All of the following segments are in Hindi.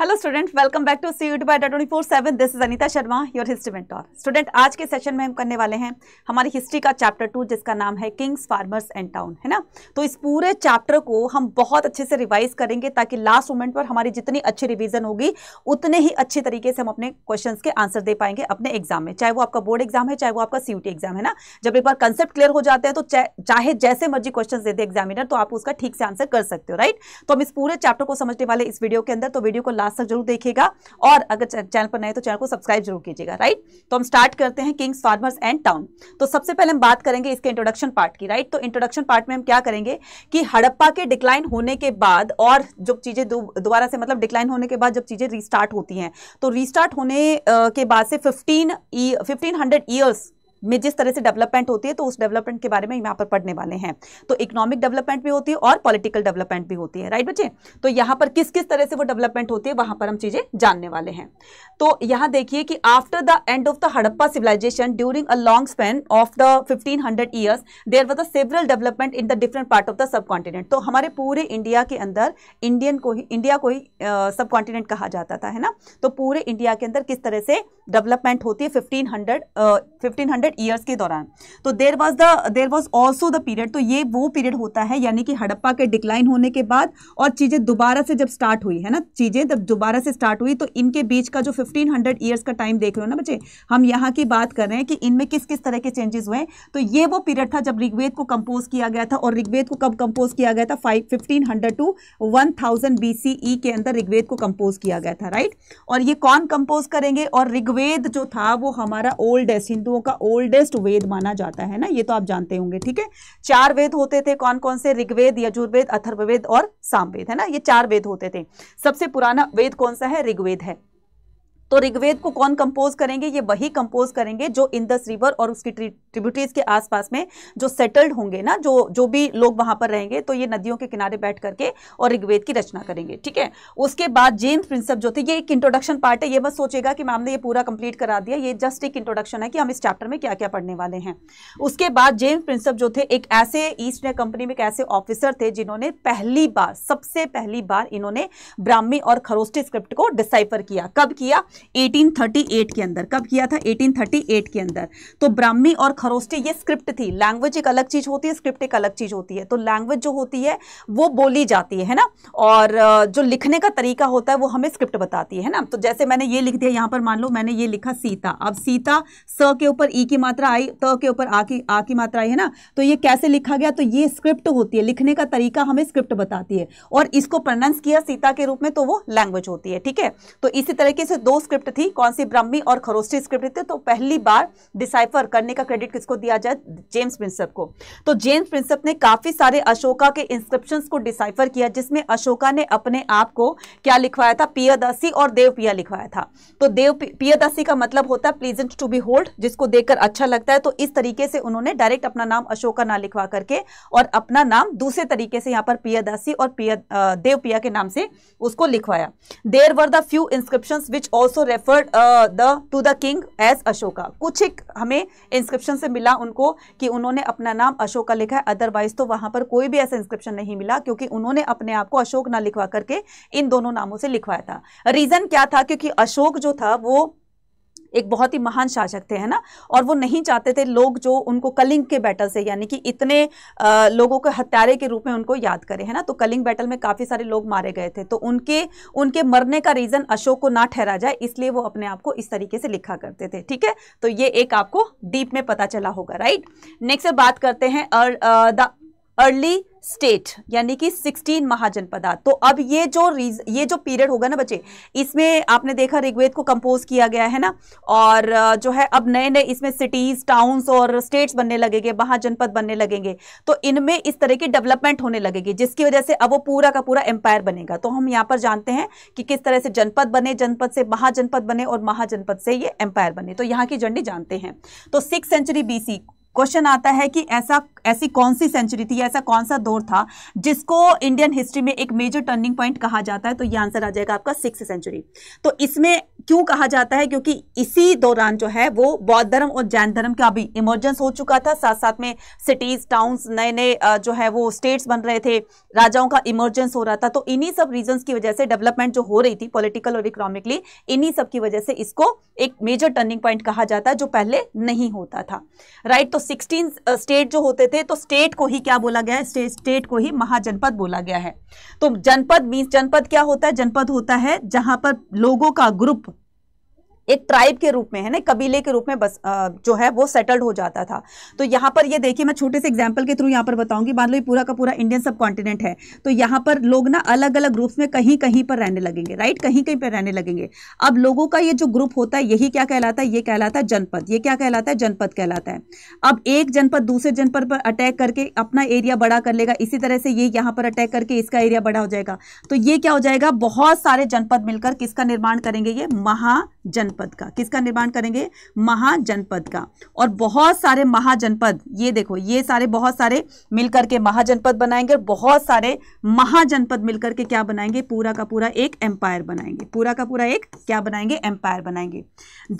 Hello student welcome back to सी यूट by twenty four seven this is Anita Sharma your history mentor student आज के सेशन में हम करने वाले हैं हमारी हिस्ट्री का चैप्टर टू जिसका नाम है किंग्स फार्मर्स एंड टाउन है ना तो इस पूरे चैप्टर को हम बहुत अच्छे से रिवाइज करेंगे ताकि लास्ट मोमेंट पर हमारी जितनी अच्छी रिविजन होगी उतने ही अच्छे तरीके से हम अपने क्वेश्चन के आंसर दे पाएंगे अपने एग्जाम में चाहे वो आपका बोर्ड एग्जाम है चाहे वो आपका सी एग्जाम है ना जब एक बार कंसेप्ट क्लियर हो जाते हैं तो चाहे जैसे मर्जी क्वेश्चन दे दे एग्जामिनर तो आप उसका ठीक से आंसर कर सकते हो राइट तो हम इस पूरे चैप्टर को समझने वाले इस वीडियो के अंदर तो वीडियो को लास्ट तक जरूर देखिएगा और अगर चैनल पर नए तो चैनल को सब्सक्राइब जरूर कीजिएगा राइट तो हम स्टार्ट करते हैं किंग्स फार्मर्स एंड टाउन तो सबसे पहले हम बात करेंगे इसके इंट्रोडक्शन पार्ट की राइट तो इंट्रोडक्शन पार्ट में हम क्या करेंगे कि हड़प्पा के डिक्लाइन होने के बाद और जो चीज़ें दोबारा से मतलब डिक्लाइन होने के बाद जब चीज़ें रिस्टार्ट होती हैं तो रिस्टार्ट होने के बाद से फिफ्टीन फिफ्टीन हंड्रेड ईयर्स में जिस तरह से डेवलपमेंट होती है तो उस डेवलपमेंट के बारे में यहाँ पर पढ़ने वाले हैं तो इकोनॉमिक डेवलपमेंट भी होती है और पॉलिटिकल डेवलपमेंट भी होती है राइट बच्चे तो यहाँ पर किस किस तरह से वो डेवलपमेंट होती है वहाँ पर हम चीज़ें जानने वाले हैं तो यहाँ देखिए कि after the end of the Harappa civilization during a long span of the fifteen hundred years there was a several development in the different part of the subcontinent तो हमारे पूरे इंडिया के अंदर इंडियन को ही इंडिया को ही सब कॉन्टिनेंट कहा जाता था है ना तो पूरे इंडिया के अंदर किस तरह से डेवलपमेंट होती है fifteen hundred fifteen hundred hundred years के दौरान तो there was the there was also the period तो ये वो पीरियड होता है यानी कि हड़प्पा के डिक्लाइन होने के बाद और चीज़ें दोबारा से जब स्टार्ट हुई है ना चीज़ें जब दोबारा से स्टार्ट हुई तो इनके बीच का जो फिफ्टीन हंड्रेड ईयर्स का टाइम देख रहे हो ना बच्चे हम यहाँ की बात कर रहे हैं कि इनमें किस किस तरह के चेंजेस हुए तो ये वो पीरियड था जब ऋग्वेद को कंपोज किया गया था और ऋग्वेद को कब कंपोज किया गया था five fifteen hundred to one thousand B C E के अंदर ऋग्वेद को कंपोज किया गया था राइट और ये कौन कंपोज करेंगे और ऋग्वेद जो था वो हमारा ओल्ड है हिंदुओं का ओल्ड ओल्डेस्ट वेद माना जाता है ना ये तो आप जानते होंगे ठीक है चार वेद होते थे कौन कौन से ऋग्वेद यजुर्वेद अथर्ववेद और सामवेद है ना ये चार वेद होते थे सबसे पुराना वेद कौन सा है ऋग्वेद है तो ऋग्वेद को कौन कंपोज करेंगे ये वही कंपोज करेंगे जो इंदस रिवर और उसकी ट्रिब्यूटरीज के आसपास में जो सेटल्ड होंगे ना जो जो भी लोग वहां पर रहेंगे तो ये नदियों के किनारे बैठ करके और ऋग्वेद की रचना करेंगे ठीक है उसके बाद जेम्स प्रिंसअप जो थे ये एक इंट्रोडक्शन पार्ट है ये मत सोचेगा कि मैम ने ये पूरा कंप्लीट करा दिया ये जस्ट एक इंट्रोडक्शन है कि हम इस चैप्टर में क्या क्या पढ़ने वाले हैं उसके बाद जेम्स प्रिंसअप जो थे एक ऐसे ईस्ट इंडिया कंपनी में एक ऐसे ऑफिसर थे जिन्होंने पहली बार सबसे पहली बार इन्होंने ब्राह्मी और खरोस्टी स्क्रिप्ट को डिसाइफर किया कब किया 1838 के अंदर कब किया था 1838 के अंदर तो ब्राह्मी और खरोस्टी ये स्क्रिप्ट थी लैंग्वेज एक अलग चीज़ होती है स्क्रिप्ट एक अलग चीज़ होती है तो लैंग्वेज जो होती है वो बोली जाती है ना और जो लिखने का तरीका होता है वो हमें स्क्रिप्ट बताती है ना तो जैसे मैंने ये लिख दिया यहां पर मान लो मैंने ये लिखा सीता अब सीता स के ऊपर ई की मात्रा आई त के ऊपर आ की आ की मात्रा आई है ना तो ये कैसे लिखा गया तो ये स्क्रिप्ट होती है लिखने का तरीका हमें स्क्रिप्ट बताती है और इसको प्रनाउंस किया सीता के रूप में तो वो लैंग्वेज होती है ठीक है तो इसी तरीके से दो स्क्रिप्ट थी कौन सी ब्रह्मी और खरोस्टी स्क्रिप्ट थी तो पहली बार डिसाइफर करने का क्रेडिट किसको दिया जाए जेम्स प्रिंसप को तो जेम्स प्रिंसप ने काफी सारे अशोका के इंस्क्रिप्शन को डिसाइफर किया जिसमें अशोका ने अपने आप को क्या लिखवाया था पियादासी और देवपिया लिखवाया था तो देव पियादासी का मतलब होता है प्लीजेंट टू बी होल्ड जिसको देखकर अच्छा लगता है तो इस तरीके से उन्होंने डायरेक्ट अपना नाम अशोका ना लिखवा करके और अपना नाम दूसरे तरीके से यहाँ पर पियादासी और पिया देवपिया के नाम से उसको लिखवाया there were the few inscription which also also referred the to the king as Ashoka कुछ एक हमें इंस्क्रिप्शन से मिला उनको कि उन्होंने अपना नाम अशोका लिखा है अदरवाइज तो वहां पर कोई भी ऐसा इंस्क्रिप्शन नहीं मिला क्योंकि उन्होंने अपने आप को अशोक ना लिखवा करके इन दोनों नामों से लिखवाया था रीज़न क्या था क्योंकि अशोक जो था वो एक बहुत ही महान शासक थे है ना और वो नहीं चाहते थे लोग जो उनको कलिंग के बैटल से यानी कि इतने आ, लोगों को हत्यारे के रूप में उनको याद करें है ना तो कलिंग बैटल में काफ़ी सारे लोग मारे गए थे तो उनके उनके मरने का रीज़न अशोक को ना ठहरा जाए इसलिए वो अपने आप को इस तरीके से लिखा करते थे ठीक है तो ये एक आपको डीप में पता चला होगा राइट नेक्स्ट बात करते हैं द अर्ली स्टेट यानी कि 16 महाजनपदा तो अब ये जो रीज ये जो पीरियड होगा ना बच्चे इसमें आपने देखा ऋग्वेद को कंपोज किया गया है ना और जो है अब नए नए इसमें सिटीज टाउन्स और स्टेट्स बनने लगेंगे महाजनपद बनने लगेंगे तो इनमें इस तरह की डेवलपमेंट होने लगेगी जिसकी वजह से अब वो पूरा का पूरा एम्पायर बनेगा तो हम यहाँ पर जानते हैं कि किस तरह से जनपद बने जनपद से महाजनपद बने और महाजनपद से ये एम्पायर बने तो यहाँ की जंडी जानते हैं तो सिक्स सेंचुरी बीसी क्वेश्चन आता है कि ऐसा ऐसी कौन सी सेंचुरी थी ऐसा कौन सा दौर था जिसको इंडियन हिस्ट्री में एक मेजर टर्निंग पॉइंट कहा जाता है तो ये आंसर आ जाएगा आपका सिक्स सेंचुरी तो इसमें क्यों कहा जाता है क्योंकि इसी दौरान जो है वो बौद्ध धर्म और जैन धर्म का भी इमरजेंस हो चुका था साथ साथ में सिटीज टाउन्स नए नए जो है वो स्टेट्स बन रहे थे राजाओं का इमरजेंस हो रहा था तो इन्हीं सब रीजंस की वजह से डेवलपमेंट जो हो रही थी पॉलिटिकल और इकोनॉमिकली इन्हीं सब की वजह से इसको एक मेजर टर्निंग पॉइंट कहा जाता है जो पहले नहीं होता था राइट तो सिक्सटीन स्टेट जो होते थे तो स्टेट को ही क्या बोला गया है स्टेट को ही महाजनपद बोला गया है तो जनपद मीन्स जनपद क्या होता है जनपद होता है जहां पर लोगों का ग्रुप एक ट्राइब के रूप में है ना कबीले के रूप में बस जो है वो सेटल्ड हो जाता था तो यहाँ पर ये देखिए मैं छोटे से एग्जाम्पल के थ्रू यहाँ पर बताऊंगी मान लो ये पूरा का पूरा इंडियन सब कॉन्टिनेंट है तो यहाँ पर लोग ना अलग अलग ग्रुप्स में कहीं कहीं पर रहने लगेंगे राइट कहीं कहीं पर रहने लगेंगे अब लोगों का ये जो ग्रुप होता है यही क्या कहलाता है ये कहलाता है जनपद ये क्या कहलाता है जनपद कहलाता है अब एक जनपद दूसरे जनपद पर अटैक करके अपना एरिया बड़ा कर लेगा इसी तरह से ये यहाँ पर अटैक करके इसका एरिया बड़ा हो जाएगा तो ये क्या हो जाएगा बहुत सारे जनपद मिलकर किसका निर्माण करेंगे ये महाजनपद महाजनपद का किसका निर्माण करेंगे महाजनपद का और बहुत सारे महाजनपद ये देखो ये सारे बहुत सारे मिलकर के महाजनपद बनाएंगे बहुत सारे महाजनपद मिलकर के क्या बनाएंगे पूरा का पूरा एक एम्पायर बनाएंगे पूरा का पूरा एक क्या बनाएंगे एम्पायर बनाएंगे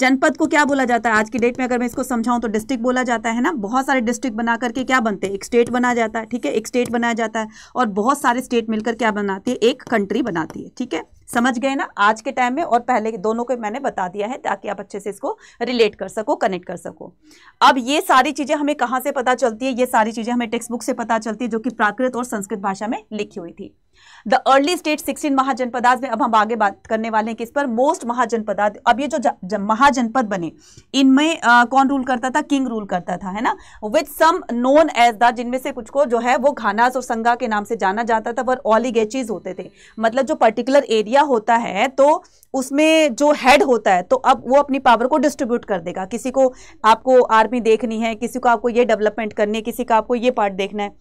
जनपद को क्या बोला जाता है आज की डेट में अगर मैं इसको समझाऊं तो डिस्ट्रिक्ट बोला जाता है ना बहुत सारे डिस्ट्रिक्ट बना करके क्या बनते हैं एक स्टेट बना जाता है ठीक है एक स्टेट बनाया जाता है और बहुत सारे स्टेट मिलकर क्या बनाती है एक कंट्री बनाती है ठीक है समझ गए ना आज के टाइम में और पहले के दोनों को मैंने बता दिया है ताकि आप अच्छे से इसको रिलेट कर सको कनेक्ट कर सको अब ये सारी चीज़ें हमें कहाँ से पता चलती है ये सारी चीज़ें हमें टेक्स्ट बुक से पता चलती है जो कि प्राकृत और संस्कृत भाषा में लिखी हुई थी द अर्ली स्टेट 16 महाजनपदाज में अब हम आगे बात करने वाले हैं किस पर मोस्ट महाजनपदाज अब ये जो महाजनपद बने इनमें कौन रूल करता था किंग रूल करता था है ना with some known as the जिनमें से कुछ को जो है वो घानास और संगा के नाम से जाना जाता था पर ऑलिगेचीज होते थे मतलब जो पर्टिकुलर एरिया होता है तो उसमें जो हेड होता है तो अब वो अपनी पावर को डिस्ट्रीब्यूट कर देगा किसी को आपको आर्मी देखनी है किसी को आपको ये डेवलपमेंट करनी है किसी का आपको ये पार्ट देखना है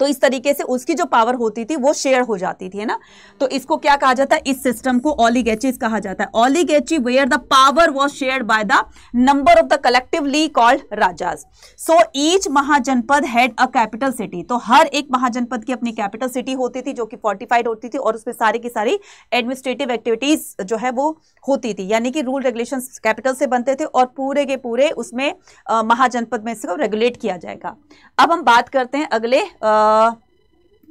तो इस तरीके से उसकी जो पावर होती थी वो शेयर हो जाती थी है ना तो इसको क्या कहा जाता है इस सिस्टम को ऑलिगेचिज कहा जाता है oligarchy where the power was share by the number of the collectively called rajas so each mahajanapada had a capital city तो हर एक महाजनपद की अपनी कैपिटल सिटी होती थी जो कि फोर्टिफाइड होती थी और उसमें सारी की सारी एडमिनिस्ट्रेटिव एक्टिविटीज जो है वो होती थी यानी कि रूल रेगुलेशन कैपिटल से बनते थे और पूरे के पूरे उसमें महाजनपद में इसको रेगुलेट किया जाएगा अब हम बात करते हैं अगले आ,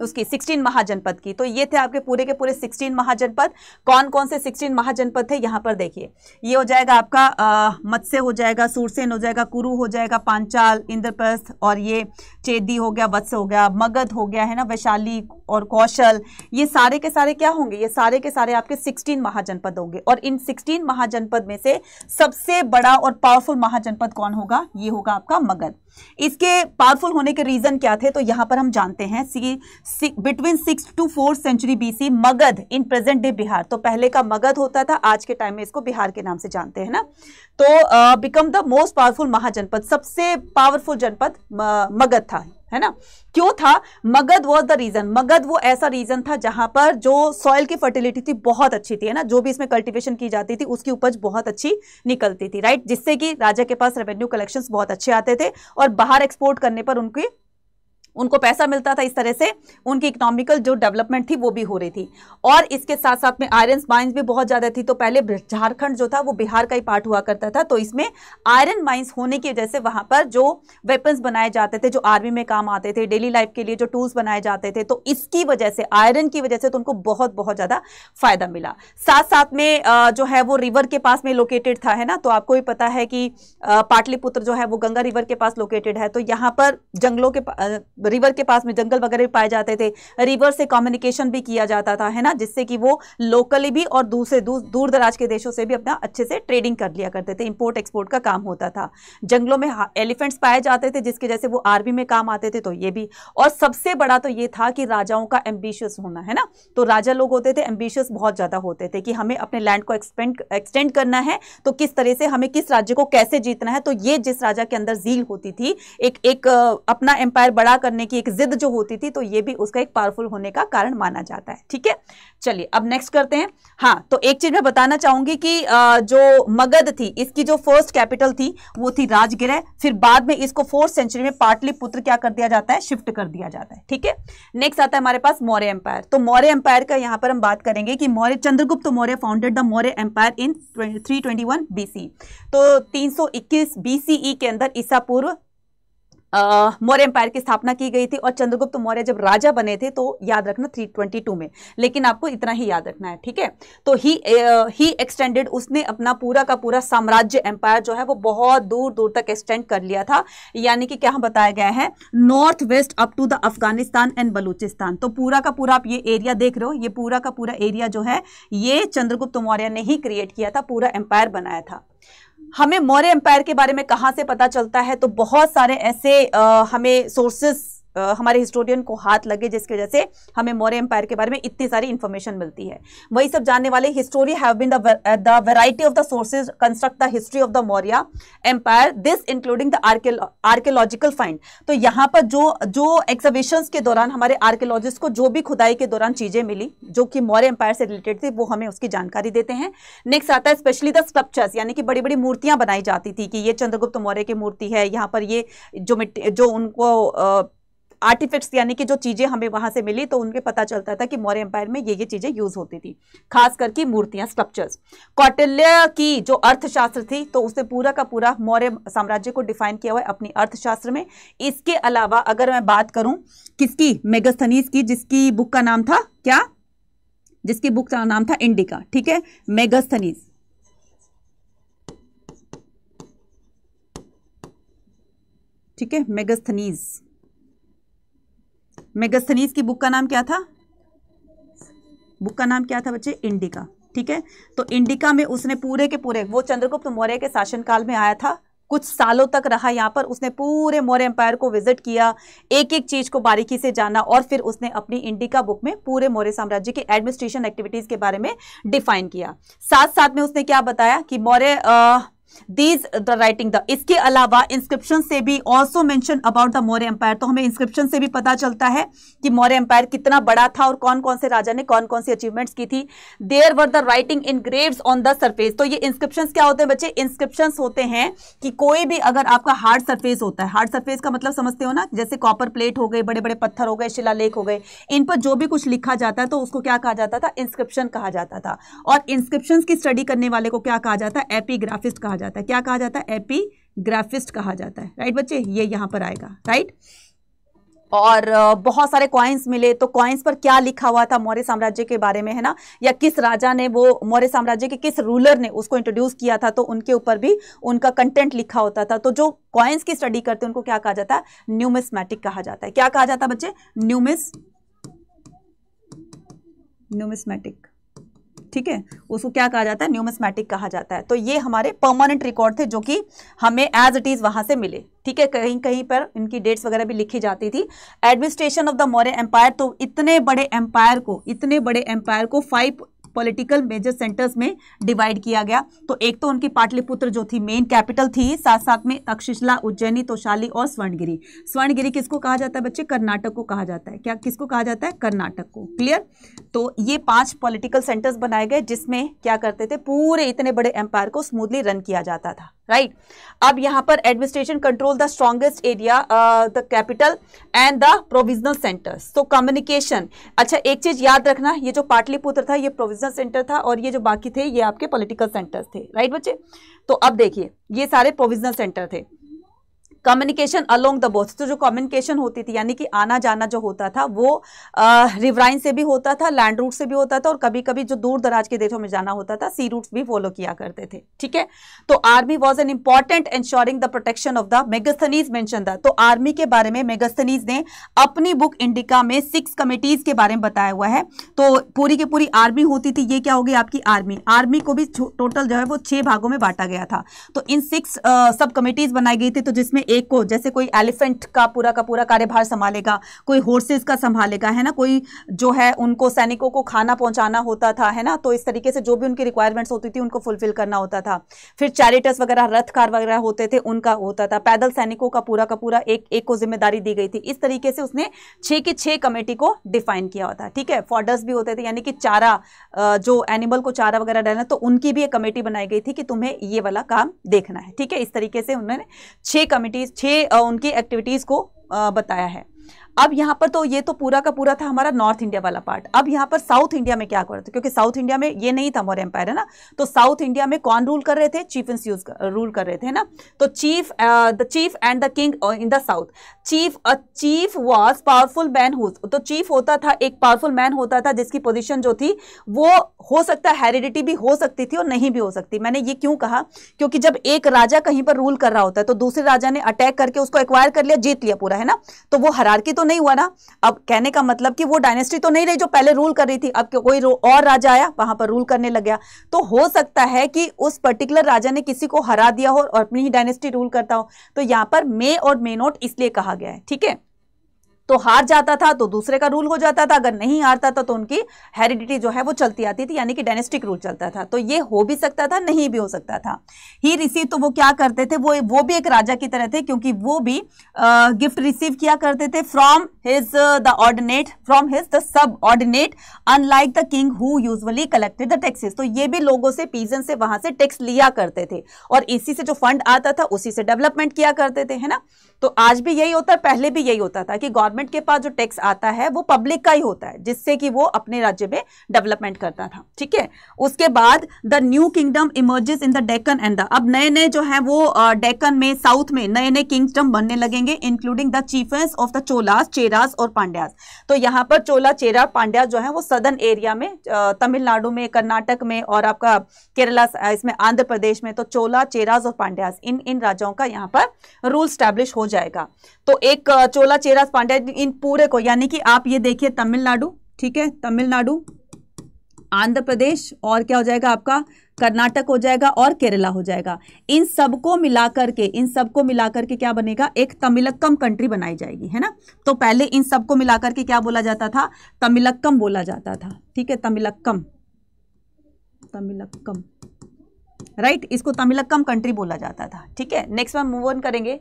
उसकी 16 महाजनपद की तो ये थे आपके पूरे के पूरे 16 महाजनपद कौन कौन से 16 महाजनपद थे यहाँ पर देखिए ये हो जाएगा आपका मत्स्य हो जाएगा सूरसेन हो जाएगा कुरु हो जाएगा पांचाल इंद्रप्रस्थ और ये चेदी हो गया वत्स हो गया मगध हो गया है ना वैशाली और कौशल ये सारे के सारे क्या होंगे ये सारे के सारे आपके सिक्सटीन महाजनपद होंगे और इन सिक्सटीन महाजनपद में से सबसे बड़ा और पावरफुल महाजनपद कौन होगा ये होगा आपका मगध इसके पावरफुल होने के रीज़न क्या थे तो यहां पर हम जानते हैं see between six to fourth century BC Magadha in present day Bihar तो पहले का मगध होता था आज के टाइम में इसको बिहार के नाम से जानते हैं ना तो become the most powerful mahajanapada सबसे पावरफुल जनपद मगध था है ना क्यों था Magadha was the reason Magadha वो ऐसा रीजन था जहां पर जो सॉइल की फर्टिलिटी थी बहुत अच्छी थी है ना जो भी इसमें कल्टीवेशन की जाती थी उसकी उपज बहुत अच्छी निकलती थी राइट जिससे कि राजा के पास रेवेन्यू कलेक्शंस बहुत अच्छे आते थे और बाहर एक्सपोर्ट करने पर उनकी उनको पैसा मिलता था इस तरह से उनकी इकोनॉमिकल जो डेवलपमेंट थी वो भी हो रही थी और इसके साथ साथ में आयरन माइंस भी बहुत ज़्यादा थी तो पहले झारखंड जो था वो बिहार का ही पार्ट हुआ करता था तो इसमें आयरन माइंस होने की वजह से वहाँ पर जो वेपन्स बनाए जाते थे जो आर्मी में काम आते थे डेली लाइफ के लिए जो टूल्स बनाए जाते थे तो इसकी वजह से आयरन की वजह से तो उनको बहुत बहुत ज़्यादा फायदा मिला साथ साथ में जो है वो रिवर के पास में लोकेटेड था है ना तो आपको भी पता है कि पाटलिपुत्र जो है वो गंगा रिवर के पास लोकेटेड है तो यहाँ पर जंगलों के रिवर के पास में जंगल वगैरह पाए जाते थे रिवर से कम्युनिकेशन भी किया जाता था है ना जिससे कि वो लोकली भी और दूसरे दूर दराज के देशों से भी अपना अच्छे से ट्रेडिंग कर लिया करते थे इम्पोर्ट एक्सपोर्ट का काम होता था जंगलों में एलिफेंट्स पाए जाते थे जिसके जैसे वो आर्मी में काम आते थे तो ये भी और सबसे बड़ा तो ये था कि राजाओं का एम्बिशियस होना है ना तो राजा लोग होते थे एम्बिशियस बहुत ज़्यादा होते थे कि हमें अपने लैंड को एक्सपेंड एक्सटेंड करना है तो किस तरह से हमें किस राज्य को कैसे जीतना है तो ये जिस राजा के अंदर जील होती थी एक एक अपना एम्पायर बड़ा करने की एक जिद जो होती थी तो ये भी उसका एक पावरफुल होने का कारण माना जाता है ठीक है चलिए अब नेक्स्ट करते हैं हाँ तो एक चीज मैं बताना चाहूंगी कि जो मगध थी इसकी जो फर्स्ट कैपिटल थी वो थी राजगिरह फिर बाद में इसको फोर्थ सेंचुरी में पुत्र क्या कर दिया जाता है शिफ्ट कर दिया जाता है ठीक है नेक्स्ट आता है हमारे पास मौर्य एम्पायर तो मौर्य एम्पायर का यहाँ पर हम बात करेंगे कि Maurya Chandragupta Maurya founded the Maurya empire in three twenty तो 321 बीसीई e के अंदर ईसा पूर्व मौर्य एम्पायर की स्थापना की गई थी और चंद्रगुप्त मौर्य जब राजा बने थे तो याद रखना 322 में लेकिन आपको इतना ही याद रखना है ठीक है तो ही ही एक्सटेंडेड उसने अपना पूरा का पूरा साम्राज्य एम्पायर जो है वो बहुत दूर दूर तक एक्सटेंड कर लिया था यानी कि क्या बताया गया है north west up to the Afghanistan and Balochistan तो पूरा का पूरा आप ये एरिया देख रहे हो ये पूरा का पूरा एरिया जो है ये चंद्रगुप्त मौर्य ने ही क्रिएट किया था पूरा एम्पायर बनाया था हमें मौर्य एम्पायर के बारे में कहाँ से पता चलता है तो बहुत सारे ऐसे आ, हमें सोर्सेस हमारे हिस्टोरियन को हाथ लगे जिसकी वजह से हमें मौर्य एम्पायर के बारे में इतनी सारी इन्फॉर्मेशन मिलती है वही सब जानने वाले history have been the variety of the sources construct the history of the Maurya empire this including the archaeological find तो यहाँ पर जो जो एग्जाबिशंस के दौरान हमारे आर्कियोलॉजिस्ट को जो भी खुदाई के दौरान चीज़ें मिली जो कि मौर्य एम्पायर से रिलेटेड थी वो हमें उसकी जानकारी देते हैं नेक्स्ट आता है स्पेशली द स्कल्पचर्स यानी कि बड़ी बड़ी मूर्तियां बनाई जाती थी कि ये चंद्रगुप्त मौर्य की मूर्ति है यहाँ पर ये जो जो उनको आर्टिफिक्स यानी कि जो चीज़ें हमें वहाँ से मिली तो उनके पता चलता था कि मौर्य एम्पायर में ये ये चीज़ें यूज़ होती थी खास करके मूर्तियाँ स्ट्रक्चर्स कौटिल्य की जो अर्थशास्त्र थी तो उसने पूरा का पूरा मौर्य साम्राज्य को डिफाइन किया हुआ है अपनी अर्थशास्त्र में इसके अलावा अगर मैं बात करूँ किसकी मेगस्थनीस की जिसकी बुक का नाम था क्या जिसकी बुक का नाम था इंडिका ठीक है मेगस्थनीस ठीक है मेगस्थनीज मेगस्थनीस की बुक का नाम क्या था बुक का नाम क्या था बच्चे इंडिका ठीक है तो इंडिका में उसने पूरे के पूरे वो चंद्रगुप्त मौर्य के शासनकाल में आया था कुछ सालों तक रहा यहाँ पर उसने पूरे मौर्य एम्पायर को विजिट किया एक एक चीज को बारीकी से जाना और फिर उसने अपनी इंडिका बुक में पूरे मौर्य साम्राज्य के एडमिनिस्ट्रेशन एक्टिविटीज के बारे में डिफाइन किया साथ साथ में उसने क्या बताया कि Maurya these the writing the इसके अलावा इंस्क्रिप्शन से भी also mention about the Maurya empire तो हमें इंस्क्रिप्शन से भी पता चलता है कि मौर्य एम्पायर कितना बड़ा था और कौन कौन से राजा ने कौन कौन सी अचीवमेंट्स की थी there were the writing in graves on the surface तो ये इंस्क्रिप्शन क्या होते हैं बच्चे इंस्क्रिप्शन होते हैं कि कोई भी अगर आपका हार्ड सर्फेस होता है हार्ड सर्फेस का मतलब समझते हो ना जैसे कॉपर प्लेट हो गए बड़े बड़े पत्थर हो गए शिलालेख हो गए इन पर जो भी कुछ लिखा जाता है तो उसको क्या कहा जाता था इंस्क्रिप्शन कहा जाता था और इंस्क्रिप्शन की स्टडी करने वाले को क्या कहा जाता है एपीग्राफिस्ट कहा जाता जाता है क्या कहा जाता है एपीग्राफिस्ट कहा जाता है राइट बच्चे ये यहां पर आएगा राइट और बहुत सारे कॉइन्स मिले तो कॉइन्स पर क्या लिखा हुआ था मौर्य साम्राज्य के बारे में है ना या किस राजा ने वो मौर्य साम्राज्य के किस रूलर ने उसको इंट्रोड्यूस किया था तो उनके ऊपर भी उनका कंटेंट लिखा होता था तो जो कॉइन्स की स्टडी करते हैं उनको क्या कहा जाता है न्यूमिस्मैटिक कहा जाता है क्या कहा जाता है बच्चे न्यूमिस न्यूमिस्मैटिक ठीक है उसको क्या कहा जाता है न्यूमस्मेटिक कहा जाता है तो ये हमारे परमानेंट रिकॉर्ड थे जो कि हमें एज इट इज़ वहां से मिले ठीक है कहीं कहीं पर इनकी डेट्स वगैरह भी लिखी जाती थी administration of the Maurya empire तो इतने बड़े एम्पायर को इतने बड़े एम्पायर को फाइव पॉलिटिकल मेजर सेंटर्स में डिवाइड किया गया तो एक तो उनकी पाटलिपुत्र जो थी मेन कैपिटल थी साथ साथ में तक्षशिला उज्जैनी तोशाली और स्वर्णगिरी स्वर्णगिरी किसको कहा जाता है बच्चे कर्नाटक को कहा जाता है क्या किसको कहा जाता है कर्नाटक को क्लियर तो ये पांच पॉलिटिकल सेंटर्स बनाए गए जिसमें क्या करते थे पूरे इतने बड़े एम्पायर को स्मूथली रन किया जाता था राइट अब यहाँ पर administration control the strongest area the capital and the provisional centre तो कम्युनिकेशन अच्छा एक चीज़ याद रखना ये जो पाटलिपुत्र था ये प्रोविजनल सेंटर था और ये जो बाकी थे ये आपके पॉलिटिकल सेंटर्स थे राइट right बच्चे तो अब देखिए ये सारे प्रोविजनल सेंटर थे कम्युनिकेशन अलोंग द बोथ तो जो कम्युनिकेशन होती थी यानी कि आना जाना जो होता था वो रिवराइन से भी होता था लैंड रूट से भी होता था और कभी कभी जो दूर दराज के देशों में जाना होता था सी रूट्स भी फॉलो किया करते थे ठीक है तो army was an important ensuring the protection of the Megasthenes मैं द तो आर्मी के बारे में मेगस्थनीज ने अपनी बुक इंडिका में सिक्स कमिटीज के बारे में बताया हुआ है तो पूरी की पूरी आर्मी होती थी ये क्या होगी आपकी आर्मी आर्मी को भी टोटल जो है वो छह भागों में बांटा गया था तो इन सिक्स सब कमिटीज बनाई गई थी तो जिसमें एक को जैसे कोई एलिफेंट का पूरा का पूरा कार्यभार संभालेगा कोई हॉर्सेस का संभालेगा है ना कोई जो है उनको सैनिकों को खाना पहुंचाना होता था है ना तो इस तरीके से जो भी उनकी रिक्वायरमेंट्स होती थी उनको फुलफिल करना होता था फिर चैरिटस वगैरह रथ कार वगैरह होते थे उनका होता था पैदल सैनिकों का पूरा का पूरा एक एक को जिम्मेदारी दी गई थी इस तरीके से उसने छः की छः कमेटी को डिफाइन किया होता ठीक है फॉर्डर्स भी होते थे यानी कि चारा जो एनिमल को चारा वगैरह डालना तो उनकी भी एक कमेटी बनाई गई थी कि तुम्हें ये वाला काम देखना है ठीक है इस तरीके से उन्होंने छः कमेटी एक्टिविटीज़ छह उनकी एक्टिविटीज़ को बताया है अब यहाँ पर तो ये तो पूरा का पूरा था हमारा नॉर्थ इंडिया वाला पार्ट अब यहाँ पर साउथ इंडिया में क्या कर रहे थे क्योंकि साउथ इंडिया में ये नहीं था मौर्य एम्पायर है ना तो साउथ इंडिया में कौन रूल कर रहे थे चीफ यूज रूल कर रहे थे ना तो chief the chief and the king in the south chief a chief was powerful man who तो चीफ होता था एक पावरफुल मैन होता था जिसकी पोजिशन जो थी वो हो सकता है हेरिडिटी भी हो सकती थी और नहीं भी हो सकती मैंने ये क्यों कहा क्योंकि जब एक राजा कहीं पर रूल कर रहा होता है तो दूसरे राजा ने अटैक करके उसको एक्वायर कर लिया जीत लिया पूरा है ना तो वो हरार की तो तो नहीं हुआ ना अब कहने का मतलब कि वो डायनेस्टी तो नहीं रही जो पहले रूल कर रही थी अब कोई और राजा आया वहां पर रूल करने लग गया तो हो सकता है कि उस पर्टिकुलर राजा ने किसी को हरा दिया हो और अपनी ही डायनेस्टी रूल करता हो तो यहां पर मे और मे नोट इसलिए कहा गया है ठीक है तो हार जाता था तो दूसरे का रूल हो जाता था अगर नहीं हारता था तो उनकी हेरिडिटी जो है वो चलती आती थी यानी कि डेनेस्टिक रूल चलता था तो ये हो भी सकता था नहीं भी हो सकता था ही रिसीव तो वो क्या करते थे वो वो भी एक राजा की तरह थे क्योंकि वो भी आ, गिफ्ट रिसीव किया करते थे from his the ordinate from his the subordinate unlike the king who usually collected the taxes तो ये भी लोगों से पीजन से वहां से टैक्स लिया करते थे और इसी से जो फंड आता था उसी से डेवलपमेंट किया करते थे है ना तो आज भी यही होता है पहले भी यही होता था कि गवर्नमेंट गवर्नमेंट के पास जो टैक्स आता है वो पब्लिक का ही होता है जिससे कि वो अपने राज्य में डेवलपमेंट करता था ठीक है उसके बाद the new kingdom emerges in the Deccan and the अब नए नए जो है वो डेकन में साउथ में नए नए किंगडम बनने लगेंगे including the chieftains of the Cholas Cheras और पांड्यास तो यहाँ पर चोला चेरा पांड्या जो है वो सदर्न एरिया में तमिलनाडु में कर्नाटक में और आपका केरला इसमें आंध्र प्रदेश में तो चोला चेराज और पांड्यास इन इन राजाओं का यहाँ पर रूल स्टैब्लिश हो जाएगा तो एक चोला चेराज पांड्या इन पूरे को यानी कि आप ये देखिए तमिलनाडु ठीक है तमिलनाडु आंध्र प्रदेश और क्या हो जाएगा आपका कर्नाटक हो जाएगा और केरला हो जाएगा इन सबको मिलाकर के इन सबको मिलाकर के क्या बनेगा एक तमिलक्कम कंट्री बनाई जाएगी है ना तो पहले इन सबको मिलाकर के क्या बोला जाता था तमिलक्कम बोला जाता था ठीक है तमिलक्कम तमिलक्कम राइट इसको तमिलक्कम कंट्री बोला जाता था ठीक है नेक्स्ट में मूव ऑन करेंगे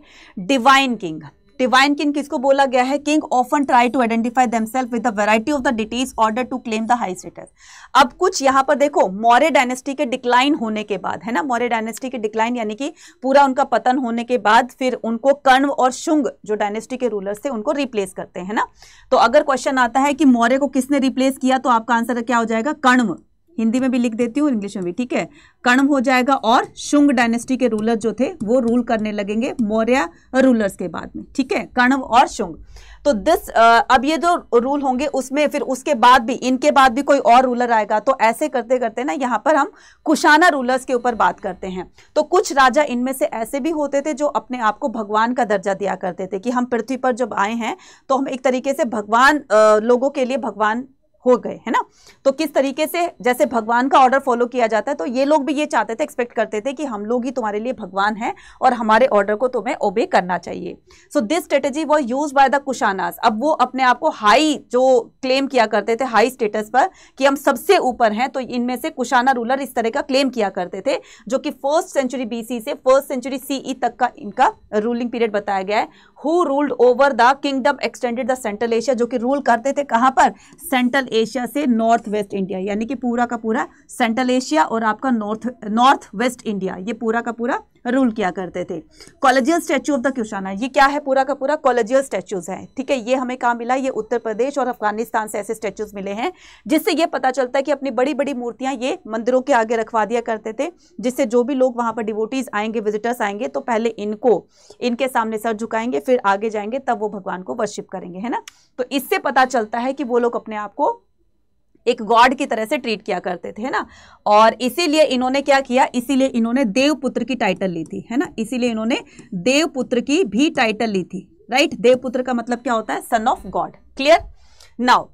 डिवाइन किंग डिवाइन किंग किसको बोला गया है king often try to identify themselves with the variety of the deities order to claim the high status अब कुछ यहां पर देखो मौर्य डायनेस्टी के डिक्लाइन होने के बाद है ना मौर्य डायनेस्टी के डिक्लाइन यानी कि पूरा उनका पतन होने के बाद फिर उनको कर्ण और शुंग जो डायनेस्टी के रूलर्स थे उनको रिप्लेस करते हैं ना तो अगर क्वेश्चन आता है कि मौर्य को किसने रिप्लेस किया तो आपका आंसर क्या हो जाएगा कर्ण हिंदी में भी लिख देती हूँ इंग्लिश में भी ठीक है कर्णम हो जाएगा और शुंग डायनेस्टी के रूलर जो थे वो रूल करने लगेंगे मौर्य रूलर्स के बाद में ठीक है कर्ण और शुंग तो दिस अब ये जो रूल होंगे उसमें फिर उसके बाद भी इनके बाद भी कोई और रूलर आएगा तो ऐसे करते करते ना यहाँ पर हम कुशाना रूलर्स के ऊपर बात करते हैं तो कुछ राजा इनमें से ऐसे भी होते थे जो अपने आप को भगवान का दर्जा दिया करते थे कि हम पृथ्वी पर जब आए हैं तो हम एक तरीके से भगवान लोगों के लिए भगवान हो गए है ना तो किस तरीके से जैसे भगवान का ऑर्डर फॉलो किया जाता है तो ये लोग भी ये चाहते थे एक्सपेक्ट करते थे कि हम लोग ही तुम्हारे लिए भगवान हैं और हमारे ऑर्डर को तुम्हें ओबे करना चाहिए so this strategy was use by the Kushanas अब वो अपने आप को हाई जो क्लेम किया करते थे हाई स्टेटस पर कि हम सबसे ऊपर हैं तो इनमें से कुशाना रूलर इस तरह का क्लेम किया करते थे जो कि फर्स्ट सेंचुरी बीसी से फर्स्ट सेंचुरी सीई तक का इनका रूलिंग पीरियड बताया गया है who ruled over the kingdom extended the central Asia जो कि रूल करते थे कहाँ पर सेंट्रल एशिया से नॉर्थ वेस्ट इंडिया यानी कि पूरा का पूरा सेंट्रल एशिया और आपका नॉर्थ नॉर्थ वेस्ट इंडिया ये पूरा का पूरा रूल किया करते थे colossal statue of the Kushana ये क्या है पूरा का पूरा कॉलेजियल स्टैचूज है ठीक है ये हमें कहाँ मिला ये उत्तर प्रदेश और अफगानिस्तान से ऐसे स्टैचूज मिले हैं जिससे ये पता चलता है कि अपनी बड़ी बड़ी मूर्तियां ये मंदिरों के आगे रखवा दिया करते थे जिससे जो भी लोग वहां पर डिवोटीज आएंगे विजिटर्स आएंगे तो पहले इनको इनके सामने सर झुकाएंगे फिर आगे जाएंगे तब वो भगवान को वर्शिप करेंगे है ना तो इससे पता चलता है कि वो लोग अपने आप को एक गॉड की तरह से ट्रीट किया करते थे है ना और इसीलिए इन्होंने क्या किया इसीलिए इन्होंने देवपुत्र की टाइटल ली थी है ना इसीलिए इन्होंने देवपुत्र की भी टाइटल ली थी राइट देवपुत्र का मतलब क्या होता है son of god clear now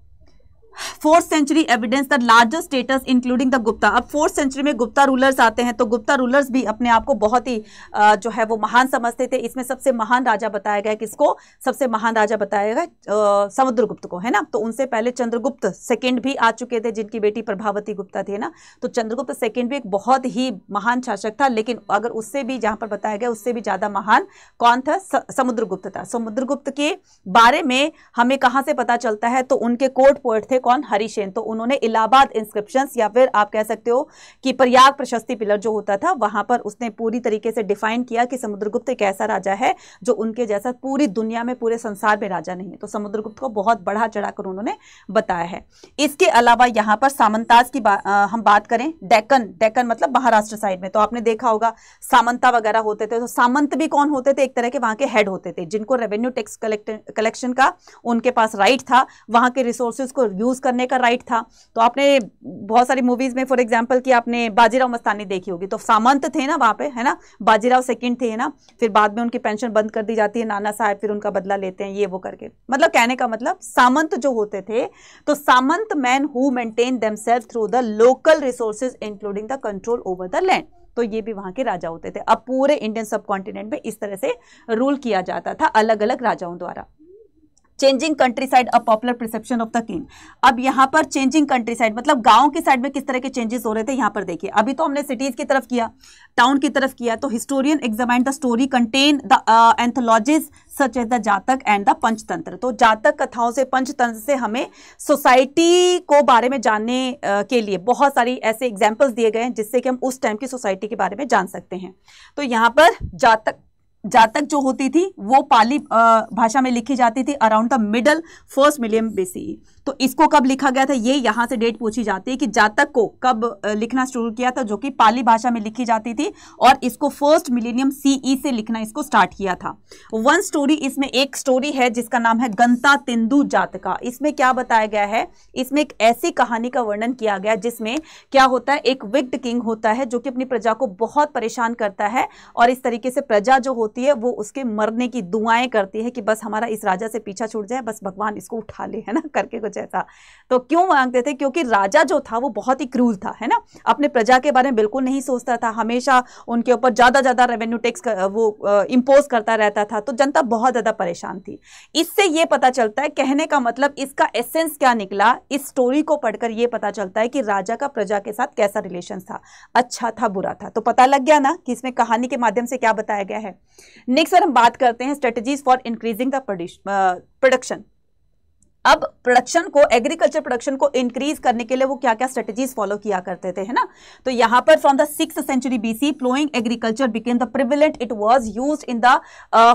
fourth century evidence the largest states including the Gupta अब फोर्थ सेंचुरी में गुप्ता रूलर्स आते हैं तो गुप्ता रूलर्स भी अपने आप को बहुत ही जो है वो महान समझते थे इसमें सबसे महान राजा बताया गया किसको सबसे महान राजा बताया गया समुद्रगुप्त को है ना तो उनसे पहले चंद्रगुप्त सेकेंड भी आ चुके थे जिनकी बेटी प्रभावती गुप्ता थी ना तो चंद्रगुप्त सेकेंड भी एक बहुत ही महान शासक था लेकिन अगर उससे भी जहाँ पर बताया गया उससे भी ज़्यादा महान कौन था समुद्रगुप्त था समुद्रगुप्त के बारे में हमें कहाँ से पता चलता है तो उनके कोर्ट पोएट थे कौन हरिशेन तो उन्होंने इलाहाबाद इंस्क्रिप्शन या फिर आप कह सकते हो कि प्रयाग प्रशस्ति पिलर जो होता था वहां पर उसने पूरी तरीके से डिफाइन किया कि समुद्रगुप्त एक ऐसा राजा है जो उनके जैसा पूरी दुनिया में पूरे संसार में राजा नहीं है तो समुद्रगुप्त को बहुत बढ़ा चढ़ाकर उन्होंने बताया है इसके अलावा यहां पर सामंताज की बा, आ, हम बात करें डेकन डेकन मतलब महाराष्ट्र साइड में तो आपने देखा होगा सामंता वगैरह होते थे तो सामंत भी कौन होते थे एक तरह के वहां के हेड होते थे जिनको रेवेन्यू टैक्स कलेक्शन का उनके पास राइट था वहां के रिसोर्सेज को यूज चूज करने का राइट था तो आपने बहुत सारी मूवीज़ में फॉर एग्जाम्पल कि आपने बाजीराव मस्तानी देखी होगी तो सामंत थे ना वहां पे है ना बाजीराव सेकंड थे ना फिर बाद में उनकी पेंशन बंद कर दी जाती है नाना साहब फिर उनका बदला लेते हैं ये वो करके मतलब कहने का मतलब सामंत जो होते थे तो samanta man who maintain themselves through the local resources including the control over the land तो ये भी वहां के राजा होते थे अब पूरे इंडियन सब कॉन्टिनेंट में इस तरह से रूल किया जाता था अलग अलग राजाओं द्वारा changing countryside a popular perception of the king अब यहाँ पर चेंजिंग कंट्री साइड मतलब गाँव के साइड में किस तरह के चेंजेस हो रहे थे यहाँ पर देखिए अभी तो हमने सिटीज की तरफ किया टाउन की तरफ किया तो historian examine the story contain the anthologies such as the Jataka and the Panchatantra तो जातक कथाओं से पंचतंत्र से हमें सोसाइटी को बारे में जानने uh, के लिए बहुत सारी ऐसे एग्जाम्पल्स दिए गए हैं जिससे कि हम उस टाइम की सोसाइटी के बारे में जान सकते हैं तो यहाँ पर जातक जातक जो होती थी वो पाली भाषा में लिखी जाती थी around the middle first millennium BC तो इसको कब लिखा गया था ये यहां से डेट पूछी जाती है कि जातक को कब लिखना शुरू किया था जो कि पाली भाषा में लिखी जाती थी और इसको फर्स्ट मिलेनियम सीई से लिखना इसको स्टार्ट किया था वन स्टोरी इसमें एक स्टोरी है जिसका नाम है गंता तिंदु जातका इसमें क्या बताया गया है इसमें एक ऐसी कहानी का वर्णन किया गया जिसमें क्या होता है एक विग्ड किंग होता है जो कि अपनी प्रजा को बहुत परेशान करता है और इस तरीके से प्रजा जो होती होती है वो उसके मरने की दुआएं करती है कि बस हमारा इस राजा से पीछा छूट जाए बस भगवान इसको उठा ले है ना करके कुछ ऐसा तो क्यों मांगते थे क्योंकि राजा जो था वो बहुत ही क्रूर था है ना अपने प्रजा के बारे में बिल्कुल नहीं सोचता था हमेशा उनके ऊपर ज़्यादा ज़्यादा रेवेन्यू टैक्स वो इम्पोज करता रहता था तो जनता बहुत ज़्यादा परेशान थी इससे ये पता चलता है कहने का मतलब इसका एसेंस क्या निकला इस स्टोरी को पढ़कर ये पता चलता है कि राजा का प्रजा के साथ कैसा रिलेशन था अच्छा था बुरा था तो पता लग गया ना कि इसमें कहानी के माध्यम से क्या बताया गया है नेक्स्ट सर हम बात करते हैं strategies for increasing the production अब प्रोडक्शन को एग्रीकल्चर प्रोडक्शन को इंक्रीज करने के लिए वो क्या क्या स्ट्रेटेजीज फॉलो किया करते थे है ना तो यहाँ पर from the six century BC ploughing agriculture became the prevalent it was use in the